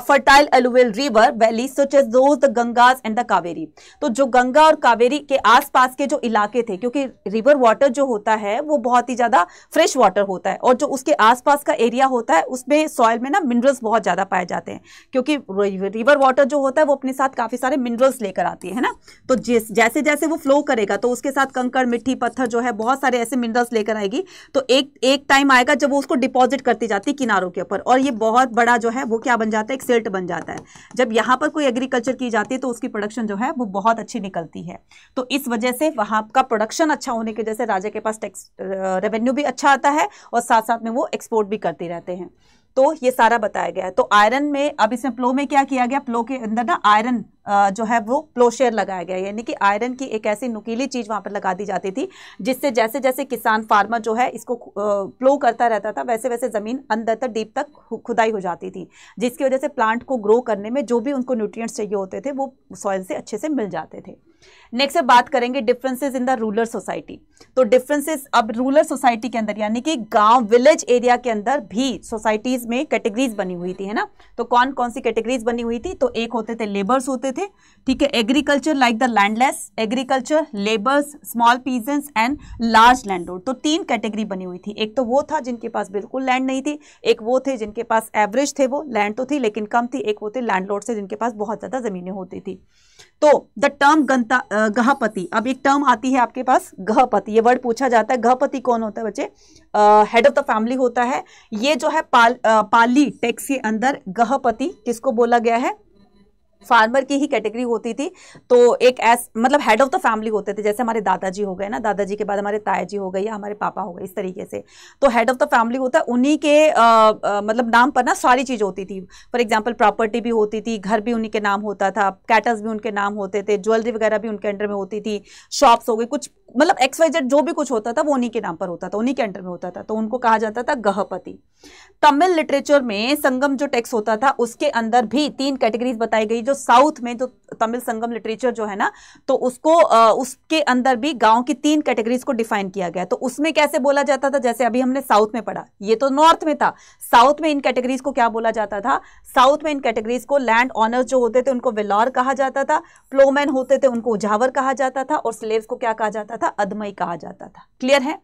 fertile alluvial river valley such as those the Gangas and the Kaveri तो जो गंगा और कावेरी के आसपास के जो इलाके थे क्योंकि रिवर वाटर जो होता है वो बहुत ही ज्यादा फ्रेश वाटर होता है और जो उसके आसपास का एरिया होता है उसमें सॉइल में ना मिनरल्स बहुत ज्यादा पाए जाते हैं क्योंकि रिवर वाटर जो होता है वो अपने साथ काफी सारे मिनरल्स लेकर आती है ना तो जिस जैसे जैसे वो फ्लो करेगा तो उसके साथ कंकड़ मिट्टी पत्थर जो है बहुत सारे ऐसे मिनरल्स लेकर आएगी तो एक एक टाइम आएगा जब वो उसको डिपॉजिट करती जाती किनारों के ऊपर और ये बहुत बड़ा जो है वो क्या बन जाता है एक सिल्ट बन जाता है जब यहाँ पर कोई एग्रीकल्चर की जाती है तो उसकी प्रोडक्शन जो है वो बहुत अच्छी निकलती है तो इस वजह से वहाँ का प्रोडक्शन अच्छा होने की वजह से राजा के पास टैक्स रेवेन्यू भी अच्छा आता है और साथ साथ में वो एक्सपोर्ट भी करते रहते हैं तो ये सारा बताया गया है तो आयरन में अब इसमें प्लो में क्या किया गया प्लो के अंदर ना आयरन जो है वो प्लोशेयर लगाया गया यानी कि आयरन की एक ऐसी नुकीली चीज़ वहाँ पर लगा दी जाती थी जिससे जैसे जैसे किसान फार्मर जो है इसको प्लो करता रहता था वैसे वैसे ज़मीन अंदर तक डीप तक खुदाई हो जाती थी जिसकी वजह से प्लांट को ग्रो करने में जो भी उनको न्यूट्रिय चाहिए होते थे वो सॉइल से अच्छे से मिल जाते थे नेक्स्ट अब बात करेंगे differences in the rural society तो डिफरेंसेस अब रूरल सोसाइटी के अंदर यानी कि गांव विलेज एरिया के अंदर भी सोसाइटीज में कैटेगरीज बनी हुई थी है ना तो कौन कौन सी कैटेगरीज बनी हुई थी तो एक होते थे लेबर्स होते थे ठीक है agriculture like the landless agriculture labours small peasants and large land तो तीन कैटेगरी बनी हुई थी एक तो वो था जिनके पास बिल्कुल लैंड नहीं थी एक वो थे जिनके पास एवरेज थे वो लैंड तो थी लेकिन कम थी एक वो थे लैंडलॉर्ड से जिनके पास बहुत ज़्यादा ज़मीनें होती थी तो द टर्म गंता गहपति अब एक टर्म आती है आपके पास गहपति ये वर्ड पूछा जाता है गहपति कौन होता है बच्चे हेड ऑफ द फैमिली होता है ये जो है पाल आ, पाली टेक्स के अंदर गहपति किसको बोला गया है फार्मर की ही कैटेगरी होती थी तो एक एस मतलब हेड ऑफ द फैमिली होते थे जैसे हमारे दादाजी हो गए ना दादाजी के बाद हमारे तायाजी हो गए या हमारे पापा हो गए इस तरीके से तो हेड ऑफ द फैमिली होता है उन्हीं के आ, आ, मतलब नाम पर ना सारी चीज़ होती थी फॉर एग्जाम्पल प्रॉपर्टी भी होती थी घर भी उन्हीं के नाम होता था कैटर्स भी उनके नाम होते थे ज्वेलरी वगैरह भी उनके अंडर में होती थी शॉप्स हो गई कुछ मतलब एक्स वाई जेड जो भी कुछ होता था वो उन्हीं के नाम पर होता था उन्हीं के अंडर में होता था तो उनको कहा जाता था गहपति तमिल लिटरेचर में संगम जो टेक्स होता था उसके अंदर भी तीन कैटेगरीज बताई गई जो जो साउथ में जो तमिल संगम लिटरेचर जो है ना तो उसको आ, उसके अंदर भी गांव की तीन कैटेगरीज को डिफाइन किया गया तो उसमें कैसे बोला जाता था जैसे अभी हमने साउथ में पढ़ा ये तो नॉर्थ में था साउथ में इन कैटेगरीज को क्या बोला जाता था साउथ में इन कैटेगरीज को लैंड ऑनर्स जो होते थे उनको विलौर कहा जाता था प्लोमैन होते थे उनको उजावर कहा जाता था और स्लेव को क्या कहा जाता था अदमई कहा जाता था क्लियर है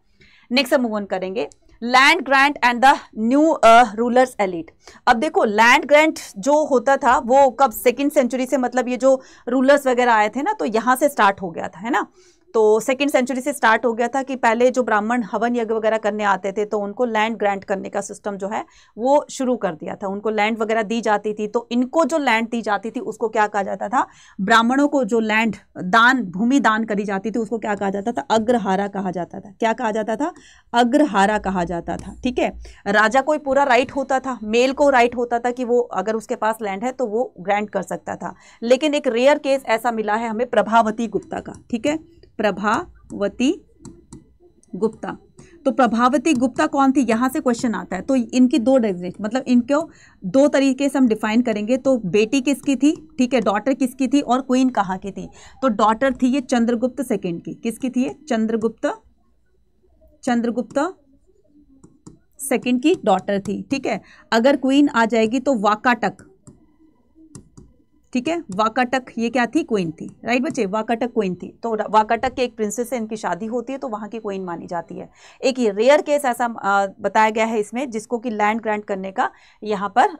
नेक्स्ट हम मूव ऑन करेंगे land grant and the new rulers elite अब देखो लैंड ग्रांट जो होता था वो कब सेकेंड सेंचुरी से मतलब ये जो रूलर्स वगैरह आए थे ना तो यहाँ से स्टार्ट हो गया था है ना तो सेकेंड सेंचुरी से स्टार्ट हो गया था कि पहले जो ब्राह्मण हवन यज्ञ वगैरह करने आते थे तो उनको लैंड ग्रांट करने का सिस्टम जो है वो शुरू कर दिया था उनको लैंड वगैरह दी जाती थी तो इनको जो लैंड दी जाती थी उसको क्या कहा जाता था ब्राह्मणों को जो लैंड दान भूमि दान करी जाती थी उसको क्या कहा जाता था अग्रहारा कहा जाता था क्या कहा जाता था अग्रहारा कहा जाता था ठीक है राजा को पूरा राइट होता था मेल को राइट होता था कि वो अगर उसके पास लैंड है तो वो ग्रांट कर सकता था लेकिन एक रेयर केस ऐसा मिला है हमें प्रभावती गुप्ता का ठीक है प्रभावती गुप्ता तो प्रभावती गुप्ता कौन थी यहाँ से क्वेश्चन आता है तो इनकी दो डेजिनेशन मतलब इनको दो तरीके से हम डिफाइन करेंगे तो बेटी किसकी थी ठीक है डॉटर किसकी थी और क्वीन कहाँ की थी तो डॉटर थी ये चंद्रगुप्त सेकेंड की किसकी थी ये चंद्रगुप्त चंद्रगुप्त सेकेंड की डॉटर थी ठीक है अगर क्वीन आ जाएगी तो वाकाटक ठीक है वाकाटक ये क्या थी क्वीन थी राइट बच्चे वाकाटक क्वीन थी तो वाकाटक के एक प्रिंसेस से इनकी शादी होती है तो वहाँ की क्वीन मानी जाती है एक ये रेयर केस ऐसा बताया गया है इसमें जिसको कि लैंड ग्रांट करने का यहाँ पर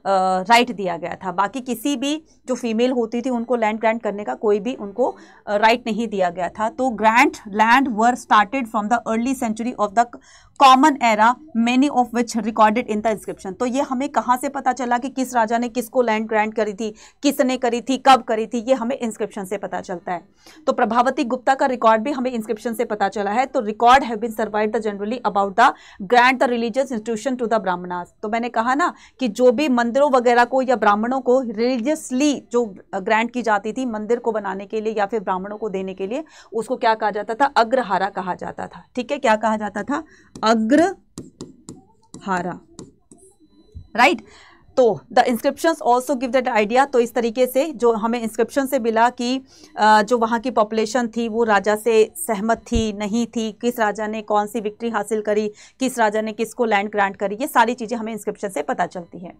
राइट दिया गया था बाकी किसी भी जो फीमेल होती थी उनको लैंड ग्रांट करने का कोई भी उनको राइट नहीं दिया गया था तो grant land were started from the early century of the common era many of which recorded in the inscription तो ये हमें कहाँ से पता चला कि किस राजा ने किसको लैंड ग्रांट करी थी किसने करी करी थी कब करी थी ये हमें इंस्क्रिप्शन से पता चलता है तो प्रभावती गुप्ता का रिकॉर्ड भी हमें इंस्क्रिप्शन से पता चला है तो record have been survive the generally about the grand the religious institution to the Brahmanas तो मैंने कहा ना कि जो भी मंदिरों वगैरह को या ब्राह्मणों को रिलीजियसली जो ग्रांट की जाती थी मंदिर को बनाने के लिए या फिर ब्राह्मणों को देने के लिए उसको क्या कहा जाता था अग्रहारा कहा जाता था ठीक है क्या कहा जाता था अग्रहारा राइट right? तो the inscription also give that idea तो इस तरीके से जो हमें इंस्क्रिप्शन से मिला कि जो वहाँ की पॉपुलेशन थी वो राजा से सहमत थी नहीं थी किस राजा ने कौन सी विक्ट्री हासिल करी किस राजा ने किसको लैंड ग्रांट करी ये सारी चीज़ें हमें इंस्क्रिप्शन से पता चलती है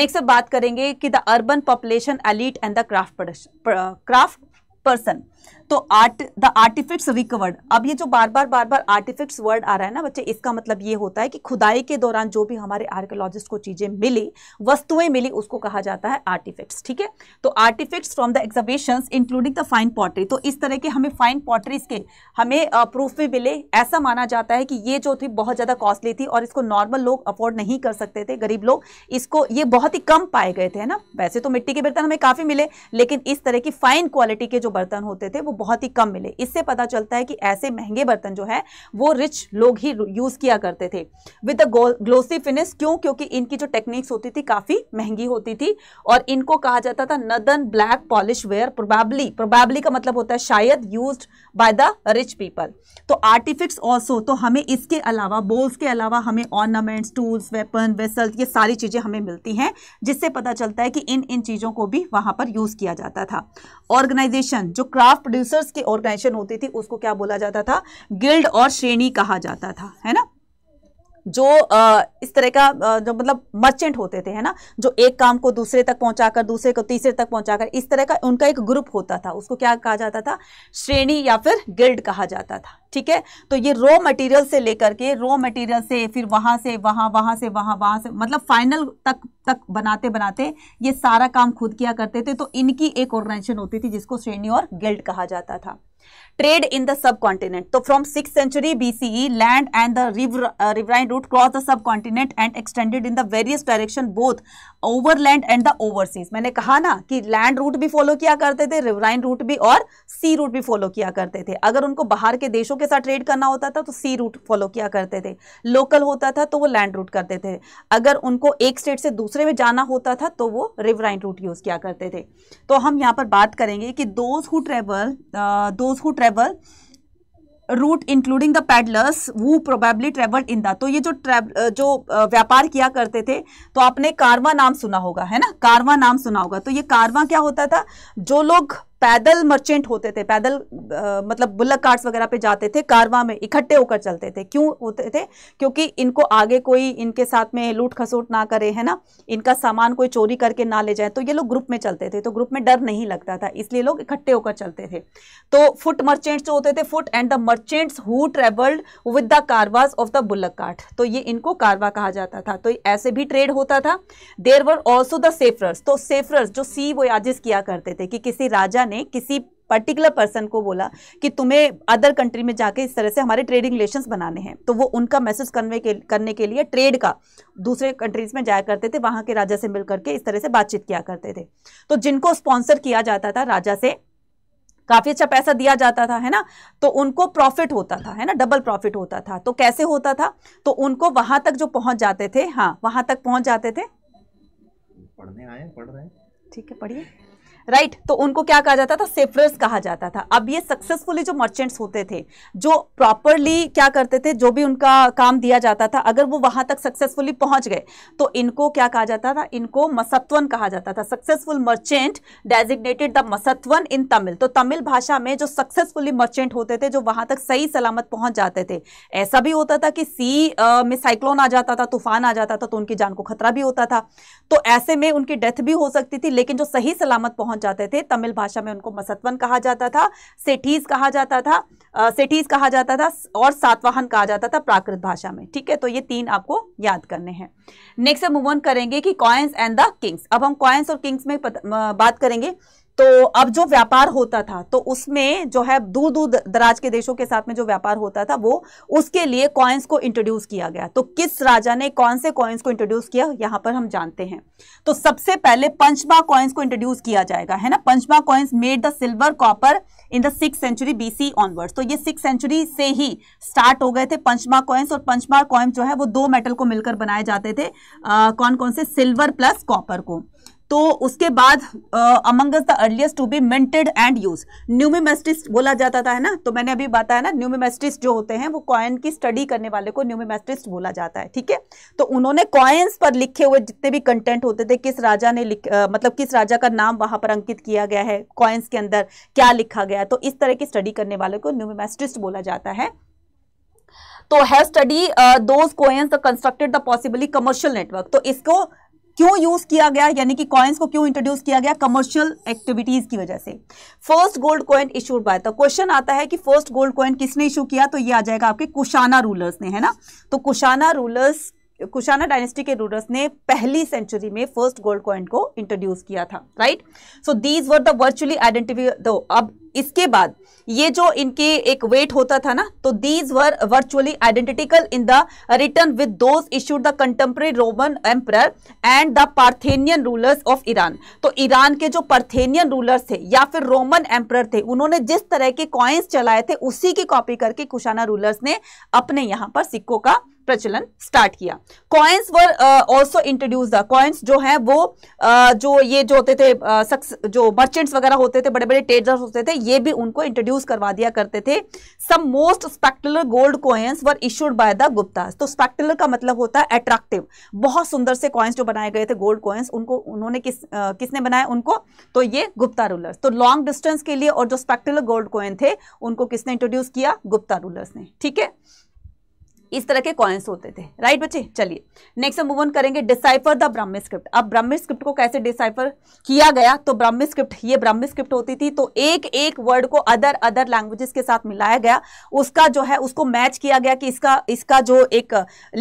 नेक्स्ट अब बात करेंगे कि the urban population elite and the craft craft person तो आर्ट द आर्टिफिक्स रिकवर्ड अब ये जो बार बार बार बार आर्टिफिक्स वर्ड आ रहा है ना बच्चे इसका मतलब ये होता है कि खुदाई के दौरान जो भी हमारे आर्कोलॉजिस्ट को चीज़ें मिली वस्तुएं मिली उसको कहा जाता है आर्टिफिक्स ठीक है तो artefacts from the excavation including the fine pottery तो इस तरह के हमें फाइन पॉटरीज के हमें प्रूफ भी मिले ऐसा माना जाता है कि ये जो थी बहुत ज़्यादा कॉस्टली थी और इसको नॉर्मल लोग अफोर्ड नहीं कर सकते थे गरीब लोग इसको ये बहुत ही कम पाए गए थे ना वैसे तो मिट्टी के बर्तन हमें काफ़ी मिले लेकिन इस तरह की फाइन क्वालिटी के जो बर्तन होते करते थे वो बहुत ही कम मिले इससे पता चलता है कि ऐसे महंगे बर्तन जो है वो रिच लोग ही यूज़ किया करते थे विद ग्लोसी फिनिश क्यों क्योंकि इनकी जो टेक्निक्स होती थी काफ़ी महंगी होती थी और इनको कहा जाता था northern black polish ware probably probably का मतलब होता है शायद use by the rich people तो आर्टिफिक्स ऑल्सो तो हमें इसके अलावा बोल्स के अलावा हमें ऑर्नामेंट्स टूल्स वेपन वेसल्स ये सारी चीज़ें हमें मिलती हैं जिससे पता चलता है कि इन इन चीज़ों को भी वहाँ पर यूज़ किया जाता था ऑर्गेनाइजेशन जो क्राफ्ट प्रोड्यूसर्स की ऑर्गेनाइजेशन होती थी उसको क्या बोला जाता था गिल्ड और श्रेणी कहा जाता था है ना जो इस तरह का जो मतलब मर्चेंट होते थे है ना जो एक काम को दूसरे तक पहुंचाकर दूसरे को तीसरे तक पहुंचाकर इस तरह का उनका एक ग्रुप होता था उसको क्या कहा जाता था श्रेणी या फिर गिल्ड कहा जाता था ठीक है तो ये रॉ मटेरियल से लेकर के रॉ मटेरियल से फिर वहाँ से वहाँ वहाँ से वहाँ वहाँ से मतलब फाइनल तक तक बनाते बनाते ये सारा काम खुद किया करते थे तो इनकी एक ऑर्गेनाइजेशन होती थी जिसको श्रेणी और गिल्ड कहा जाता था trade in the subcontinent तो from six century BCE land and the river river route cross the subcontinent and extended in the various direction both overland and the overseas मैंने कहा ना कि लैंड रूट भी फॉलो किया करते थे रिवराइन रूट भी और सी रूट भी फॉलो किया करते थे अगर उनको बाहर के देशों के साथ ट्रेड करना होता था तो सी रूट फॉलो किया करते थे लोकल होता था तो वो लैंड रूट करते थे अगर उनको एक स्टेट से दूसरे में जाना होता था तो वो रिवराइन रूट यूज किया करते थे तो हम यहाँ पर बात करेंगे कि those who travel those who travel travel route including the peddlers वो प्रोबेबली ट्रेवल इन द तो ये जो जो व्यापार किया करते थे तो आपने कारवा नाम सुना होगा है ना कारवा नाम सुना होगा तो ये कारवा क्या होता था जो लोग पैदल मर्चेंट होते थे पैदल आ, मतलब बुल्लक कार्ड्स वगैरह पे जाते थे कारवा में इकट्ठे होकर चलते थे क्यों होते थे क्योंकि इनको आगे कोई इनके साथ में लूट खसोट ना करे है ना इनका सामान कोई चोरी करके ना ले जाए तो ये लोग ग्रुप में चलते थे तो ग्रुप में डर नहीं लगता था इसलिए लोग इकट्ठे होकर चलते थे तो फुट मर्चेंट्स जो होते थे foot and the merchants who travelled with the caravans of the bullock cart तो ये इनको कारवा कहा जाता था तो ऐसे भी ट्रेड होता था देर वर ऑल्सो द सेफरर्स तो सेफरर्स जो सी वो याजिस किया करते थे कि किसी राजा ने किसी पर्टिकुलर पर्सन को बोला कि तुम्हें अदर कंट्री में जाके इस तरह से हमारे ट्रेडिंग रिलेशंस बनाने हैं तो वो उनका मैसेज कन्वे के करने के लिए ट्रेड का दूसरे कंट्रीज में जाया करते थे वहां के राजा से मिल करके इस तरह से बातचीत किया करते थे तो जिनको स्पॉन्सर किया जाता था राजा से काफ़ी अच्छा पैसा दिया जाता था है ना तो उनको प्रॉफिट होता था है ना डबल प्रॉफिट होता था तो कैसे होता था तो उनको वहां तक जो पहुंच जाते थे हाँ वहां तक पहुंच जाते थे पढ़ने आए पढ़ रहे ठीक है पढ़िए राइट तो उनको क्या कहा जाता था सेफरर्स कहा जाता था अब ये सक्सेसफुली जो मर्चेंट्स होते थे जो प्रॉपरली क्या करते थे जो भी उनका काम दिया जाता था अगर वो वहां तक सक्सेसफुली पहुंच गए तो इनको क्या कहा जाता था इनको मसत्वन कहा जाता था successful merchant designated the masattuvan in Tamil तो तमिल भाषा में जो सक्सेसफुली मर्चेंट होते थे जो वहां तक सही सलामत पहुंच जाते थे ऐसा भी होता था कि सी में साइक्लोन आ जाता था तूफान आ जाता था तो उनकी जान को खतरा भी होता था तो ऐसे में उनकी डेथ भी हो सकती थी लेकिन जो सही सलामत पहुंच पहुंच जाते थे तमिल भाषा में उनको मसतवन कहा जाता था सेठीज कहा जाता था सेठीज कहा जाता था और सातवाहन कहा जाता था प्राकृत भाषा में ठीक है तो ये तीन आपको याद करने हैं नेक्स्ट हम मूव ऑन करेंगे कि कॉइन्स एंड द किंग्स अब हम कॉइन्स और किंग्स में बात करेंगे तो अब जो व्यापार होता था तो उसमें जो है दूर दूर दराज के देशों के साथ में जो व्यापार होता था वो उसके लिए कॉइन्स को इंट्रोड्यूस किया गया तो किस राजा ने कौन से कॉइन्स को इंट्रोड्यूस किया यहाँ पर हम जानते हैं तो सबसे पहले पंचमा कॉइन्स को इंट्रोड्यूस किया जाएगा है ना पंचमा coins made the silver copper in the six century BC onwards तो ये सिक्स सेंचुरी से ही स्टार्ट हो गए थे पंचमा कॉइन्स और पंचमा कॉइन्स जो है वो दो मेटल को मिलकर बनाए जाते थे आ, कौन कौन से सिल्वर प्लस कॉपर को तो उसके बाद amongst the earliest to be minted and use numismatists बोला जाता था है ना तो मैंने अभी बताया ना न्यूमिमेस्टिस जो होते हैं वो कॉइन की स्टडी करने वाले को न्यूमिमेस्टिस बोला जाता है ठीक है तो उन्होंने कॉइन्स पर लिखे हुए जितने भी कंटेंट होते थे किस राजा ने लिख आ, मतलब किस राजा का नाम वहां पर अंकित किया गया है कॉइन्स के अंदर क्या लिखा गया तो इस तरह की स्टडी करने वाले को न्यूमिमेस्टिस बोला जाता है तो have study those coins constructed the possibly commercial network तो इसको क्यों यूज किया गया यानी कि कॉइन्स को क्यों इंट्रोड्यूस किया गया कमर्शियल एक्टिविटीज की वजह से first gold coin issued by तो क्वेश्चन आता है कि फर्स्ट गोल्ड कॉइन किसने इशू किया तो ये आ जाएगा आपके कुशाना रूलर्स ने है ना तो कुशाना रूलर्स कुशाना डायनेस्टी के रूलर्स ने पहली सेंचुरी में फर्स्ट गोल्ड कॉइन को इंट्रोड्यूस किया था right so these were the virtually identify दो अब इसके बाद ये जो इनके एक वेट होता था ना तो these were virtually identical in the return with those issued the contemporary Roman emperor and the Parthian rulers of Iran तो ईरान के जो पार्थेनियन रूलर्स थे या फिर रोमन एम्प्रर थे उन्होंने जिस तरह के कॉइन्स चलाए थे उसी की कॉपी करके कुशाना रूलर्स ने अपने यहाँ पर सिक्कों का प्रचलन स्टार्ट किया coins were also introduce coins जो है वो uh, जो ये जो होते थे uh, जो मर्चेंट्स वगैरह होते थे बड़े बड़े ट्रेडर्स होते थे ये भी उनको इंट्रोड्यूस करवा दिया करते थे some most spectacular gold coins were issued by the Gupta तो स्पेक्टुलर का मतलब होता है अट्रैक्टिव बहुत सुंदर से कॉइन्स जो बनाए गए थे गोल्ड कॉइन्स उनको उन्होंने किस uh, किसने बनाया उनको तो ये गुप्ता रूलर्स तो लॉन्ग डिस्टेंस के लिए और जो स्पेक्टुलर गोल्ड कॉइन थे उनको किसने इंट्रोड्यूस किया गुप्ता रूलर्स ने ठीक है इस तरह के कॉइन्स होते थे राइट बच्चे चलिए नेक्स्ट हम मूव ऑन करेंगे डिसाइफर द ब्राह्मी स्क्रिप्ट अब ब्राह्मी स्क्रिप्ट को कैसे डिसाइफर किया गया तो ब्राह्मी स्क्रिप्ट ये ब्राह्मी स्क्रिप्ट होती थी तो एक एक वर्ड को अदर अदर लैंग्वेजेस के साथ मिलाया गया उसका जो है उसको मैच किया गया कि इसका इसका जो एक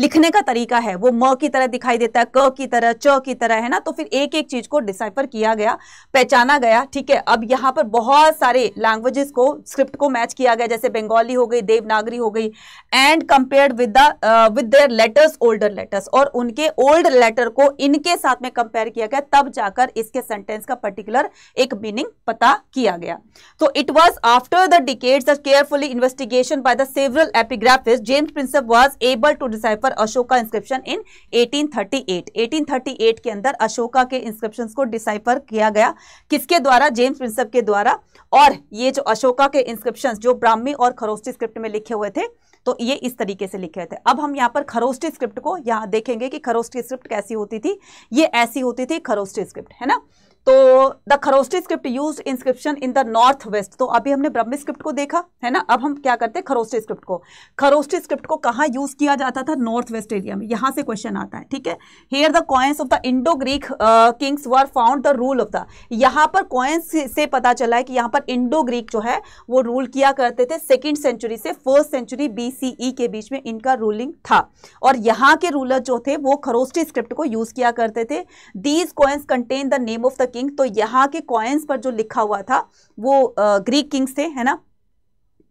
लिखने का तरीका है वो म की तरह दिखाई देता है क की तरह च की तरह है ना तो फिर एक एक चीज को डिसाइफर किया गया पहचाना गया ठीक है अब यहाँ पर बहुत सारे लैंग्वेजेस को स्क्रिप्ट को मैच किया गया जैसे बंगाली हो गई देवनागरी हो गई and compare with the with their letters older letters और उनके ओल्ड लेटर को इनके साथ में कंपेयर किया गया तब जाकर इसके सेंटेंस का पर्टिकुलर एक मीनिंग पता किया गया तो it was after the decades of carefully investigation by the several epigraphist James Prinsep was able to decipher Ashoka inscription in 1838 1838 के अंदर अशोका के इंस्क्रिप्शंस को डिसाइफर किया गया किसके द्वारा जेम्स प्रिंसप के द्वारा और ये जो अशोका के इंस्क्रिप्शंस जो ब्राह्मी और खरोस्टी स्क्रिप्ट में लिखे हुए थे तो ये इस तरीके से लिखे थे अब हम यहाँ पर खरोस्टी स्क्रिप्ट को यहाँ देखेंगे कि खरोस्टी स्क्रिप्ट कैसी होती थी ये ऐसी होती थी खरोस्टी स्क्रिप्ट है ना तो the Kharosthi script use inscription in the north west तो अभी हमने ब्रह्मी स्क्रिप्ट को देखा है ना अब हम क्या करते हैं खरोस्टी स्क्रिप्ट को खरोस्टी स्क्रिप्ट को कहाँ यूज किया जाता था नॉर्थ वेस्ट एरिया में यहाँ से क्वेश्चन आता है ठीक है here the coins of the Indo Greek kings were found the rule of the यहाँ पर कॉइन्स से पता चला है कि यहाँ पर इंडो ग्रीक जो है वो रूल किया करते थे सेकेंड सेंचुरी से फर्स्ट सेंचुरी बी के बीच में इनका रूलिंग था और यहाँ के रूलर जो थे वो खरोस्टी स्क्रिप्ट को यूज किया करते थे these coins contain the name of the king तो यहाँ के कॉइन्स पर जो लिखा हुआ था वो ग्रीक किंग्स थे है ना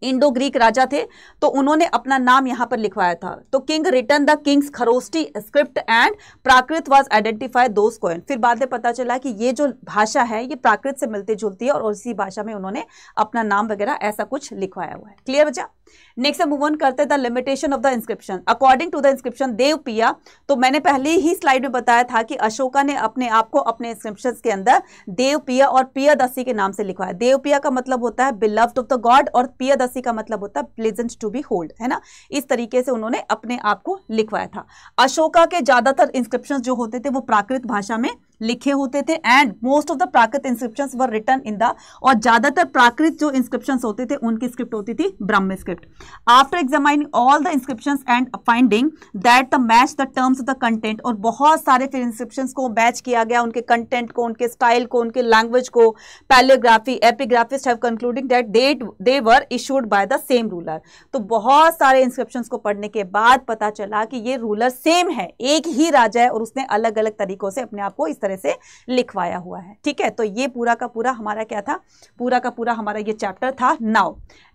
इंडो ग्रीक राजा थे तो उन्होंने अपना नाम यहाँ पर लिखवाया था तो king return the kings Kharosthi script and Prakrit was identify those coin फिर बाद में पता चला कि ये जो भाषा है ये प्राकृत से मिलती जुलती है और उसी भाषा में उन्होंने अपना नाम वगैरह ऐसा कुछ लिखवाया हुआ है क्लियर बच्चा नेक्स्ट मूव ऑन करते हैं the limitation of the inscription according to the inscription देव पिया तो मैंने पहले ही स्लाइड में बताया था कि अशोका ने अपने आप को अपने इंस्क्रिप्शन के अंदर देव पिया और पियादसी के नाम से लिखवाया पिया का मतलब होता है बिलव्ड ऑफ द गॉड और पियादसी का मतलब होता है प्लेजेंट टू बी होल्ड है ना इस तरीके से उन्होंने अपने आप को लिखवाया था अशोका के ज्यादातर इंस्क्रिप्शन जो होते थे वो प्राकृत भाषा में लिखे होते थे and most of the Prakrit inscription were return in the और ज्यादातर प्राकृत जो इंस्क्रिप्शन होते थे उनकी स्क्रिप्ट होती थी Brahmi script after examining all the inscription and finding that the match the terms of the content और बहुत सारे फिर इंस्क्रिप्शन को मैच किया गया उनके कंटेंट को उनके स्टाइल को उनके लैंग्वेज को palaeography epigraphist have concluding that date they were issued by the same ruler तो बहुत सारे इंस्क्रिप्शन को पढ़ने के बाद पता चला कि ये रूलर सेम है एक ही राजा है और उसने अलग अलग तरीकों से अपने आप को इस तरह से लिखवाया हुआ है ठीक है तो ये पूरा का पूरा हमारा क्या था पूरा का पूरा हमारा ये चैप्टर था now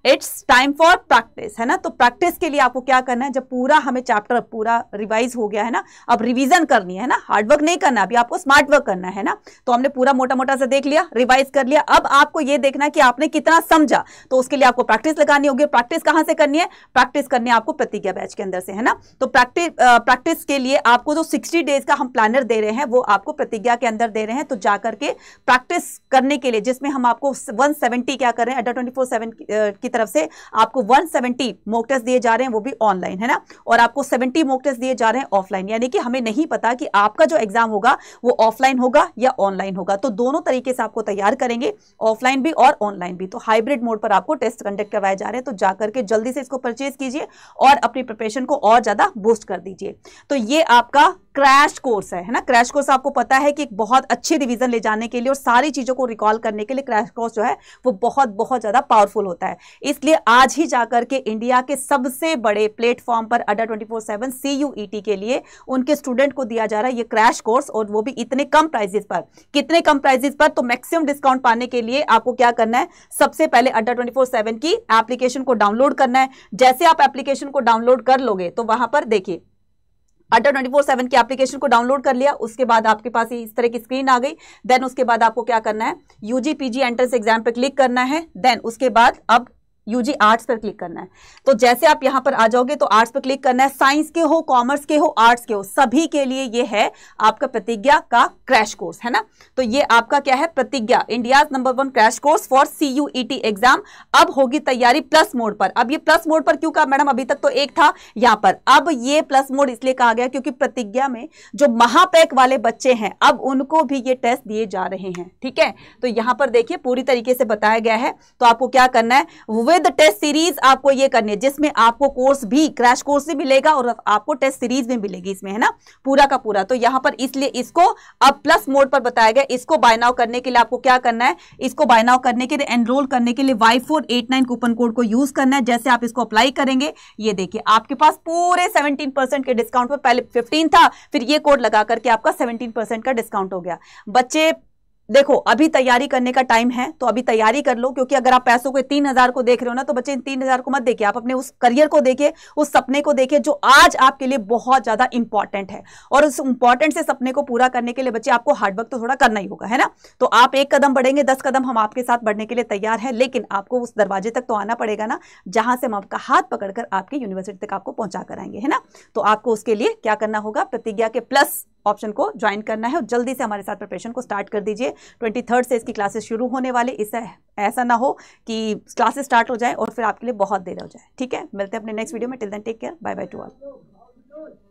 it's time for practice है ना तो प्रैक्टिस के लिए आपको क्या करना है जब पूरा हमें चैप्टर पूरा रिवाइज हो गया है ना अब रिवीजन करनी है ना हार्डवर्क नहीं करना अभी आपको स्मार्ट वर्क करना है ना तो हमने पूरा मोटा मोटा सा देख लिया रिवाइज कर लिया अब आपको ये देखना कि आपने कितना समझा तो उसके लिए आपको प्रैक्टिस लगानी होगी प्रैक्टिस कहाँ से करनी है प्रैक्टिस करनी है आपको प्रतिज्ञा बैच के अंदर से है ना तो प्रैक्टिस प्रैक्टिस के लिए आपको जो सिक्सटी डेज का हम प्लानर दे रहे हैं वो आपको प्रतिज्ञा के अंदर दे रहे हैं तो जा करके प्रैक्टिस करने के लिए जिसमें हम आपको वन क्या कर रहे हैं अड्डा ट्वेंटी की की तरफ से आपको 170 मॉक टेस्ट दिए जा रहे हैं वो भी ऑनलाइन है ना और आपको 70 मॉक टेस्ट दिए जा रहे हैं ऑफलाइन यानी कि हमें नहीं पता कि आपका जो एग्जाम होगा वो ऑफलाइन होगा या ऑनलाइन होगा तो दोनों तरीके से आपको तैयार करेंगे ऑफलाइन भी और ऑनलाइन भी तो हाइब्रिड मोड पर आपको टेस्ट कंडक्ट करवाए जा रहे हैं तो जाकर के जल्दी से इसको परचेज कीजिए और अपनी प्रिपरेशन को और ज़्यादा बूस्ट कर दीजिए तो ये आपका क्रैश कोर्स है है ना क्रैश कोर्स आपको पता है कि एक बहुत अच्छे रिवीजन ले जाने के लिए और सारी चीज़ों को रिकॉल करने के लिए क्रैश कोर्स जो है वो बहुत बहुत ज़्यादा पावरफुल होता है इसलिए आज ही जाकर के इंडिया के सबसे बड़े प्लेटफॉर्म पर Adda twenty four seven C e के लिए उनके स्टूडेंट को दिया जा रहा है ये क्रैश कोर्स और वो भी इतने कम प्राइजेस पर कितने कम प्राइजेस पर तो मैक्सिमम डिस्काउंट पाने के लिए आपको क्या करना है सबसे पहले अडर ट्वेंटी फोर सेवन की एप्लीकेशन को डाउनलोड करना है जैसे आप एप्लीकेशन को डाउनलोड कर लोगे तो वहां पर देखिए अड्डा ट्वेंटी फोर सेवन की एप्लीकेशन को डाउनलोड कर लिया उसके बाद आपके पास इस तरह की स्क्रीन आ गई देन उसके बाद आपको क्या करना है यूजी पीजी एंट्रेंस एग्जाम पे क्लिक करना है देन उसके बाद अब यूजी आर्ट्स पर क्लिक करना है तो जैसे आप यहां पर आ जाओगे तो आर्ट्स पर क्लिक करना है साइंस के हो कॉमर्स के हो आर्ट्स के हो सभी के लिए ये है आपका प्रतिज्ञा का क्रैश कोर्स है ना तो ये आपका क्या है Pratigya India number one crash course for C exam अब होगी तैयारी प्लस मोड पर अब ये प्लस मोड पर क्यों कहा मैडम अभी तक तो एक था यहां पर अब ये प्लस मोड इसलिए कहा गया क्योंकि प्रतिज्ञा में जो महापैक वाले बच्चे हैं अब उनको भी ये टेस्ट दिए जा रहे हैं ठीक है तो यहां पर देखिए पूरी तरीके से बताया गया है तो आपको क्या करना है विद टेस्ट सीरीज आपको ये करनी है जिसमें आपको कोर्स भी क्रैश कोर्स भी मिलेगा और आपको टेस्ट सीरीज भी मिलेगी इसमें है ना पूरा का पूरा तो यहां पर इसलिए इसको अब प्लस मोड पर बताया गया इसको बायनाव करने के लिए आपको क्या करना है इसको बायनाव करने के लिए एनरोल करने के लिए Y four eight nine coupon code को यूज करना है जैसे आप इसको अप्लाई करेंगे ये देखिए आपके पास पूरे सेवनटीन परसेंट के डिस्काउंट पर पहले फिफ्टीन था फिर ये कोड लगा करके आपका सेवनटीन परसेंट का डिस्काउंट हो गया बच्चे देखो अभी तैयारी करने का टाइम है तो अभी तैयारी कर लो क्योंकि अगर आप पैसों को तीन हजार को देख रहे हो ना तो बच्चे इन तीन हजार को मत देखिए आप अपने उस करियर को देखिए उस सपने को देखिए जो आज आपके लिए बहुत ज्यादा इंपॉर्टेंट है और उस इंपॉर्टेंट से सपने को पूरा करने के लिए बच्चे आपको हार्डवर्क तो थोड़ा करना ही होगा है ना तो आप एक कदम बढ़ेंगे दस कदम हम आपके साथ बढ़ने के लिए तैयार है लेकिन आपको उस दरवाजे तक तो आना पड़ेगा ना जहां से हम आपका हाथ पकड़कर आपकी यूनिवर्सिटी तक आपको पहुंचा कराएंगे है ना तो आपको उसके लिए क्या करना होगा प्रतिज्ञा के प्लस ऑप्शन को ज्वाइन करना है और जल्दी से हमारे साथ प्रिपरेशन को स्टार्ट कर दीजिए ट्वेंटी थर्ड से इसकी क्लासेस शुरू होने वाली इससे ऐसा ना हो कि क्लासेस स्टार्ट हो जाए और फिर आपके लिए बहुत देर हो जाए ठीक है मिलते हैं अपने नेक्स्ट वीडियो में till then take care bye bye to all